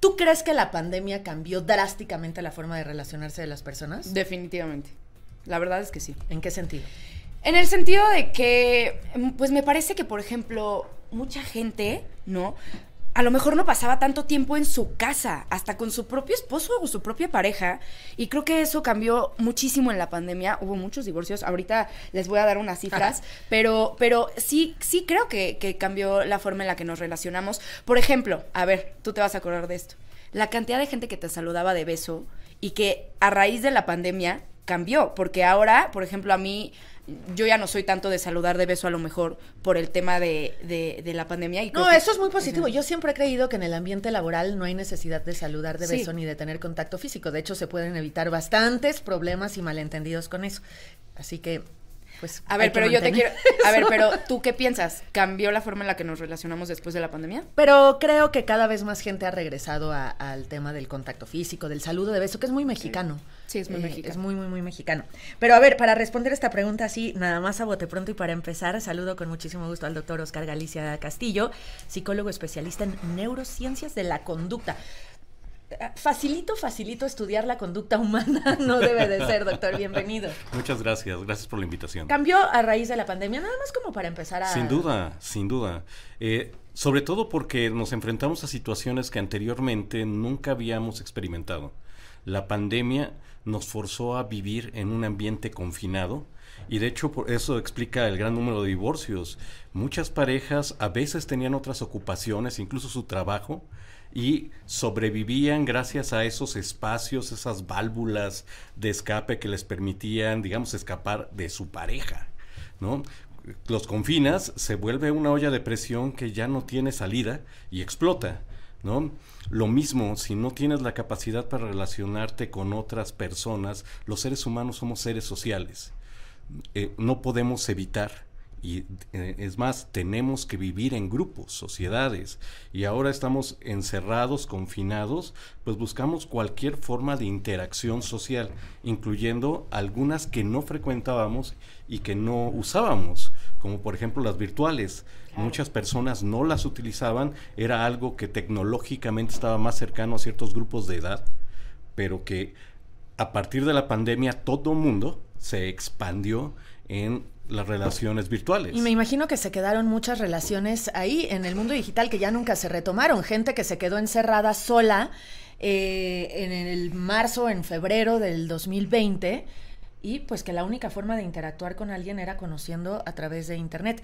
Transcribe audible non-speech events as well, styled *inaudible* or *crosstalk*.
¿Tú crees que la pandemia cambió drásticamente la forma de relacionarse de las personas? Definitivamente. La verdad es que sí. ¿En qué sentido? En el sentido de que, pues me parece que, por ejemplo, mucha gente, ¿no? a lo mejor no pasaba tanto tiempo en su casa, hasta con su propio esposo o su propia pareja. Y creo que eso cambió muchísimo en la pandemia. Hubo muchos divorcios. Ahorita les voy a dar unas cifras, pero, pero sí, sí creo que, que cambió la forma en la que nos relacionamos. Por ejemplo, a ver, tú te vas a acordar de esto. La cantidad de gente que te saludaba de beso y que a raíz de la pandemia cambió, porque ahora, por ejemplo, a mí, yo ya no soy tanto de saludar de beso a lo mejor por el tema de, de, la pandemia. Y no, eso es muy positivo. Yo siempre he creído que en el ambiente laboral no hay necesidad de saludar de beso ni de tener contacto físico. De hecho, se pueden evitar bastantes problemas y malentendidos con eso. Así que pues... A ver, pero yo te quiero... A ver, pero *laughs* tú qué piensas? ¿Cambió la forma en la que nos relacionamos después de la pandemia? Pero creo que cada vez más gente ha regresado al tema del contacto físico, del saludo de beso, que es muy mexicano. Sí, es muy eh, mexicano. Es muy, muy, muy mexicano. Pero a ver, para responder esta pregunta así, nada más a bote pronto y para empezar, saludo con muchísimo gusto al doctor Oscar Galicia Castillo, psicólogo especialista en neurociencias de la conducta facilito, facilito estudiar la conducta humana *laughs* no debe de ser, doctor. Bienvenido. Muchas gracias, gracias por la invitación. Cambió a raíz de la pandemia, nada más como para empezar a... Sin duda, sin duda. Eh, sobre todo porque nos enfrentamos a situaciones que anteriormente nunca habíamos experimentado. La pandemia nos forzó a vivir en un ambiente confinado, y de hecho, por eso explica el gran número de divorcios. Muchas parejas a veces tenían otras ocupaciones, incluso su trabajo, y sobrevivían gracias a esos espacios, esas válvulas de escape que les permitían, digamos, escapar de su pareja, ¿no? Los confinas, se vuelve una olla de presión que ya no tiene salida y explota, ¿no? Lo mismo, si no tienes la capacidad para relacionarte con otras personas, los seres humanos somos seres sociales. Eh, no podemos evitar y eh, es más, tenemos que vivir en grupos, sociedades, y ahora estamos encerrados, confinados, pues buscamos cualquier forma de interacción social, incluyendo algunas que no frecuentábamos y que no usábamos, como por ejemplo las virtuales. Muchas personas no las utilizaban, era algo que tecnológicamente estaba más cercano a ciertos grupos de edad, pero que a partir de la pandemia todo mundo se expandió en las relaciones virtuales. Y me imagino que se quedaron muchas relaciones ahí en el mundo digital que ya nunca se retomaron. Gente que se quedó encerrada sola eh, en el marzo, en febrero del 2020 y pues que la única forma de interactuar con alguien era conociendo a través de Internet.